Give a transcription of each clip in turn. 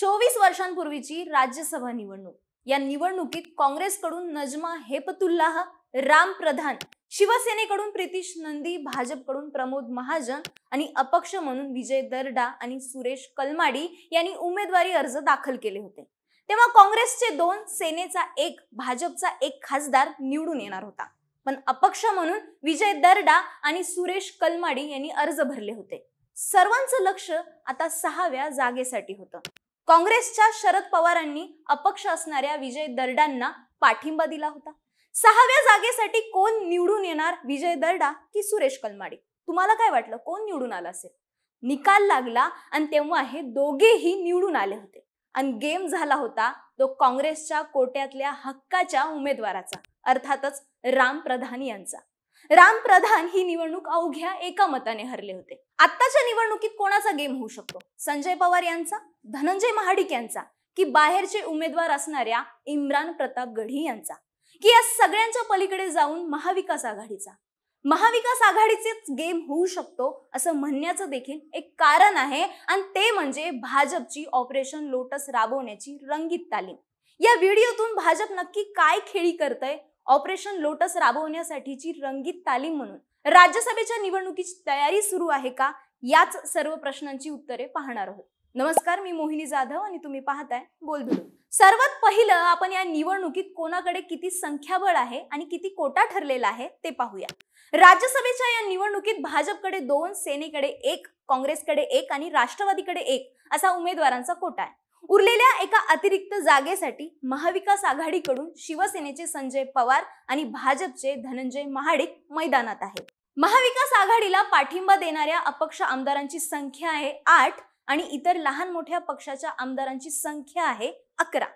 चोवीस वर्षांपूर्वीची राज्यसभा निवडणूक या निवडणुकीत काँग्रेसकडून नजमा हेपतुल्लाह राम प्रधान शिवसेनेकडून प्रितीश नंदी भाजपकडून प्रमोद महाजन आणि अपक्ष म्हणून विजय दरडा आणि सुरेश कलमाडी यांनी उमेदवारी अर्ज दाखल केले होते तेव्हा काँग्रेसचे दोन सेनेचा एक भाजपचा एक खासदार निवडून येणार होता पण अपक्ष म्हणून विजय दरडा आणि सुरेश कलमाडी यांनी अर्ज भरले होते सर्वांचं लक्ष आता सहाव्या जागेसाठी होतं काँग्रेसच्या शरद पवारांनी अपक्ष असणाऱ्या विजय दर्डांना पाठिंबा दिला होता सहाव्या जागेसाठी कोण निवडून येणार विजय दर्डा की सुरेश कलमाडी तुम्हाला काय वाटलं कोण निवडून आला असेल निकाल लागला आणि तेव्हा हे दोघेही निवडून आले होते आणि गेम झाला होता तो काँग्रेसच्या कोट्यातल्या हक्काच्या उमेदवाराचा अर्थातच राम प्रधान यांचा राम प्रधान ही निवडणूक अवघ्या एका मताने हरले होते आत्ताच्या निवडणुकीत कोणाचा गेम होऊ शकतो संजय पवार यांचा धनंजय महाडिक यांचा की बाहेरचे उमेदवार असणाऱ्या इम्रान प्रताप गढी यांचा की या सगळ्यांच्या पलीकडे जाऊन महाविकास आघाडीचा महाविकास आघाडीचेच गेम होऊ शकतो असं म्हणण्याचं देखील एक कारण आहे आणि ते म्हणजे भाजपची ऑपरेशन लोटस राबवण्याची रंगीत तालीम या व्हिडिओतून भाजप नक्की काय खेळी करतय ऑपरेशन लोटस राबवण्यासाठीची रंगीत तालीम म्हणून राज्यसभेच्या निवडणुकीची तयारी सुरू आहे का याच सर्व प्रश्नांची उत्तरे पाहणार आहोत नमस्कार मी मोहिनी जाधव आणि तुम्ही पाहताय बोलबिडू सर्वात पहिलं आपण या निवडणुकीत कोणाकडे किती संख्याबळ आहे आणि किती कोटा ठरलेला आहे ते पाहूया राज्यसभेच्या या निवडणुकीत भाजपकडे दोन सेनेकडे एक काँग्रेसकडे एक आणि राष्ट्रवादीकडे एक असा उमेदवारांचा कोटा आहे उरलेल्या एका अतिरिक्त जागेसाठी महाविकास आघाडीकडून शिवसेनेचे संजय पवार आणि भाजपचे धनंजय महाडिक मैदानात आहेत महाविकास आघाडीला पाठिंबा देणाऱ्या अपक्ष आमदारांची संख्या आहे आठ आणि इतर लहान मोठ्या पक्षाच्या आमदारांची संख्या आहे अकरा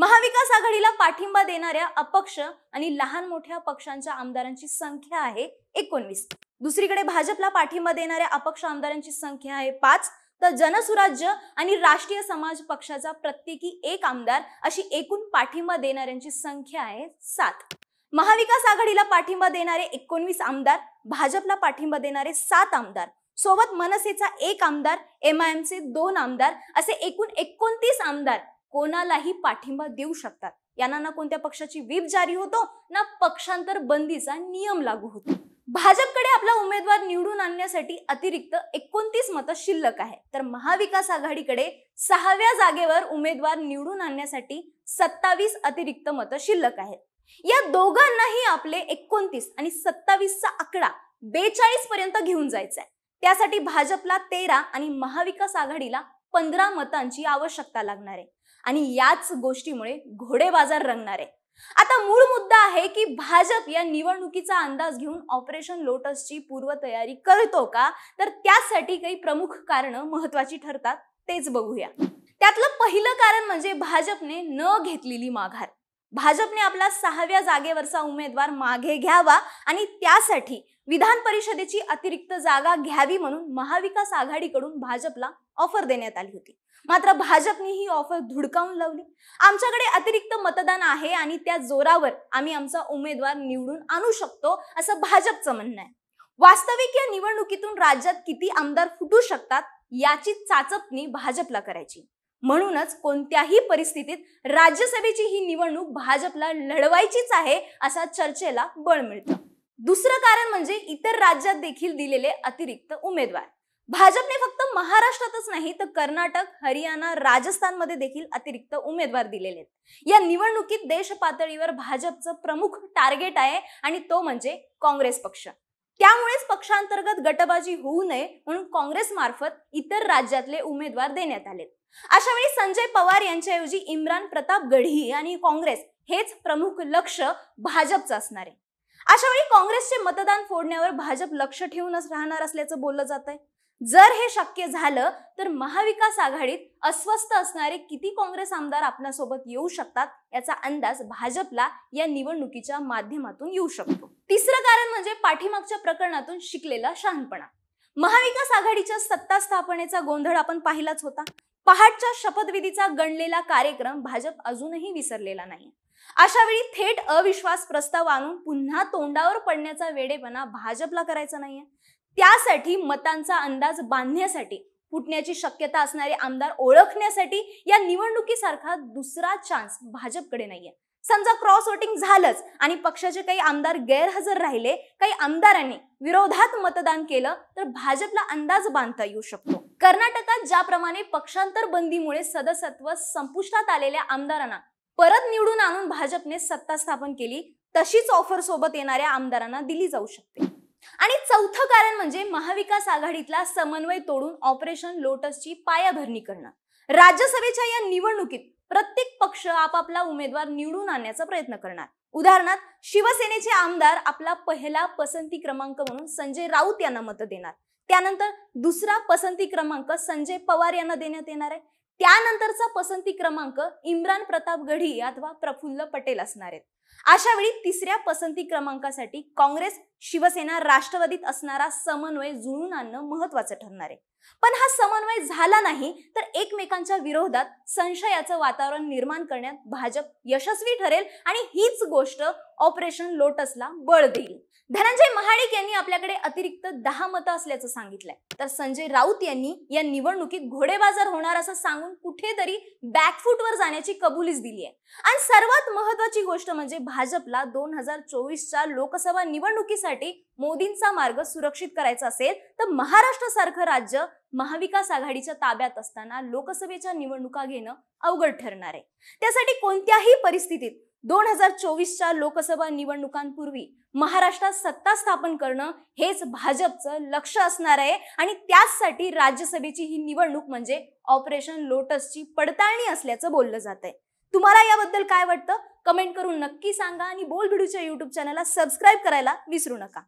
महाविकास आघाडीला पाठिंबा देणाऱ्या अपक्ष आणि लहान मोठ्या पक्षांच्या आमदारांची संख्या आहे एकोणवीस दुसरीकडे भाजपला पाठिंबा देणाऱ्या अपक्ष आमदारांची संख्या आहे पाच तर जनसुराज्य आणि राष्ट्रीय समाज पक्षाचा प्रत्येकी एक आमदार अशी एकूण पाठिंबा देणाऱ्यांची संख्या आहे सात महाविकास आघाडीला पाठिंबा देणारे एकोणवीस आमदार भाजपला पाठिंबा देणारे सात आमदार सोबत मनसेचा एक आमदार एम आय एमचे दोन आमदार असे एकूण एकोणतीस आमदार कोणालाही पाठिंबा देऊ शकतात यांना ना कोणत्या पक्षाची व्हीप जारी होतो ना पक्षांतर बंदीचा नियम लागू होतो भाजपकडे आपला उमेदवार निवडून आणण्यासाठी अतिरिक्त एकोणतीस मतं शिल्लक आहे तर महाविकास आघाडीकडे सहाव्या जागेवर उमेदवार निवडून आणण्यासाठी सत्तावीस अतिरिक्त मतं शिल्लक आहेत या दोघांनाही आपले एकोणतीस आणि सत्तावीसचा आकडा बेचाळीस पर्यंत घेऊन जायचा आहे त्यासाठी भाजपला तेरा आणि महाविकास आघाडीला पंधरा मतांची आवश्यकता लागणार आहे आणि याच गोष्टीमुळे घोडेबाजार रंगणार आहे आता मूळ मुद्दा आहे की भाजप या निवडणुकीचा अंदाज घेऊन ऑपरेशन लोटसची पूर्वतयारी करतो का तर त्यासाठी काही प्रमुख कारण महत्वाची ठरतात तेच बघूया त्यातलं पहिलं कारण म्हणजे भाजपने न घेतलेली माघार भाजपने आपला सहाव्या जागेवरचा उमेदवार मागे घ्यावा आणि त्यासाठी विधान परिषदेची अतिरिक्त जागा घ्यावी म्हणून महाविकास आघाडीकडून भाजपला ऑफर देण्यात आली होती मात्र भाजपने ही ऑफर धुडकावून लावली आमच्याकडे अतिरिक्त मतदान आहे आणि त्या जोरावर आम्ही आमचा उमेदवार निवडून आणू शकतो असं भाजपचं म्हणणं आहे वास्तविक या निवडणुकीतून राज्यात किती आमदार फुटू शकतात याची चाचपणी भाजपला करायची म्हणूनच कोणत्याही परिस्थितीत राज्यसभेची ही निवडणूक भाजपला लढवायचीच आहे असा चर्चेला बळ मिळतं दुसरं कारण म्हणजे इतर राज्यात देखील दिलेले अतिरिक्त उमेदवार भाजपने फक्त महाराष्ट्रातच नाही तर कर्नाटक हरियाणा राजस्थानमध्ये देखील अतिरिक्त उमेदवार दिलेले आहेत या निवडणुकीत देश पातळीवर भाजपचं प्रमुख टार्गेट आहे आणि तो म्हणजे काँग्रेस पक्ष त्यामुळेच पक्षांतर्गत गटबाजी होऊ नये म्हणून काँग्रेस मार्फत इतर राज्यातले उमेदवार देण्यात आले अशा वेळी संजय पवार यांच्याऐवजी इम्रान प्रताप गढी आणि काँग्रेस हेच प्रमुख लक्ष भाजपचं असणार आहे अशा वेळी काँग्रेसचे मतदान फोडण्यावर भाजप लक्ष ठेवूनच राहणार असल्याचं बोललं जात आहे जर हे शक्य झालं तर महाविकास आघाडीत अस्वस्थ असणारे किती काँग्रेस आमदार आपल्यासोबत येऊ शकतात याचा अंदाज भाजपला या निवडणुकीच्या माध्यमातून येऊ शकतो तिसरं कारण म्हणजे पाठीमागच्या प्रकरणातून शिकलेला शहाणपणा महाविकास आघाडीच्या सत्ता स्थापनेचा गोंधळ आपण पाहिलाच होता पहाटच्या शपथविधीचा गणलेला कार्यक्रम भाजप अजूनही विसरलेला नाही अशा वेळी थेट अविश्वास प्रस्ताव आणून पुन्हा तोंडावर पडण्याचा वेडेपणा भाजपला करायचा नाहीये त्यासाठी मतांचा अंदाज बांधण्यासाठी फुटण्याची शक्यता असणारे आमदार ओळखण्यासाठी या निवडणुकीसारखा दुसरा चान्स भाजपकडे नाहीये समजा क्रॉस वोटिंग झालंच आणि पक्षाचे काही आमदार गैरहजर राहिले काही आमदारांनी विरोधात मतदान केलं तर भाजपला अंदाज बांधता येऊ शकतो कर्नाटकात ज्याप्रमाणे पक्षांतर बंदीमुळे सदस्यत्व संपुष्टात आलेल्या आमदारांना परत निवडून आणून भाजपने सत्ता स्थापन केली तशीच ऑफर सोबत येणाऱ्या आमदारांना दिली जाऊ शकते आणि चौथं कारण म्हणजे महाविकास आघाडीतला समन्वय तोडून ऑपरेशन लोटसची पायाभरणी करणं राज्यसभेच्या या निवडणुकीत प्रत्येक पक्ष आपापला उमेदवार निवडून आणण्याचा प्रयत्न करणार उदाहरणार्थ शिवसेनेचे आमदार आपला पहिला पसंती क्रमांक म्हणून संजय राऊत यांना मत देणार त्यानंतर दुसरा पसंती क्रमांक संजय पवार यांना देण्यात येणार आहे त्यानंतरचा पसंती क्रमांक इम्रान प्रताप गढी अथवा प्रफुल्ल पटेल असणार आहेत अशा वेळी तिसऱ्या पसंती क्रमांकासाठी काँग्रेस शिवसेना राष्ट्रवादीत असणारा समन्वय जुळून आणणं महत्वाचं ठरणार आहे पण हा समन्वय झाला नाही तर एकमेकांच्या विरोधात संशयाचं वातावरण निर्माण करण्यात भाजप यशस्वी ठरेल आणि हीच गोष्ट ऑपरेशन लोटसला बळ देईल धनंजय महाडिक यांनी आपल्याकडे अतिरिक्त दहा मतं असल्याचं सांगितलंय तर संजय राऊत यांनी या निवडणुकीत घोडेबाजार होणार असं सांगून कुठेतरी बॅकफूटवर जाण्याची कबुलीच दिली आहे आणि सर्वात महत्वाची गोष्ट म्हणजे भाजपला दोन हजार चोवीसच्या लोकसभा निवडणुकीसाठी मोदींचा मार्ग सुरक्षित करायचा असेल तर महाराष्ट्र सारखं राज्य महाविकास आघाडीच्या ताब्यात असताना लोकसभेच्या निवडणुका घेणं अवघड ठरणार आहे त्यासाठी कोणत्याही परिस्थितीत दोन हजार चोवीसच्या लोकसभा निवडणुकांपूर्वी महाराष्ट्रात सत्ता स्थापन करणं हेच भाजपचं लक्ष असणार आहे आणि त्याचसाठी राज्यसभेची ही निवडणूक म्हणजे ऑपरेशन लोटसची पडताळणी असल्याचं बोललं जात आहे तुम्हाला याबद्दल काय वाटतं कमेंट करून नक्की सांगा आणि बोल भिडूच्या युट्यूब चॅनलला सबस्क्राईब करायला विसरू नका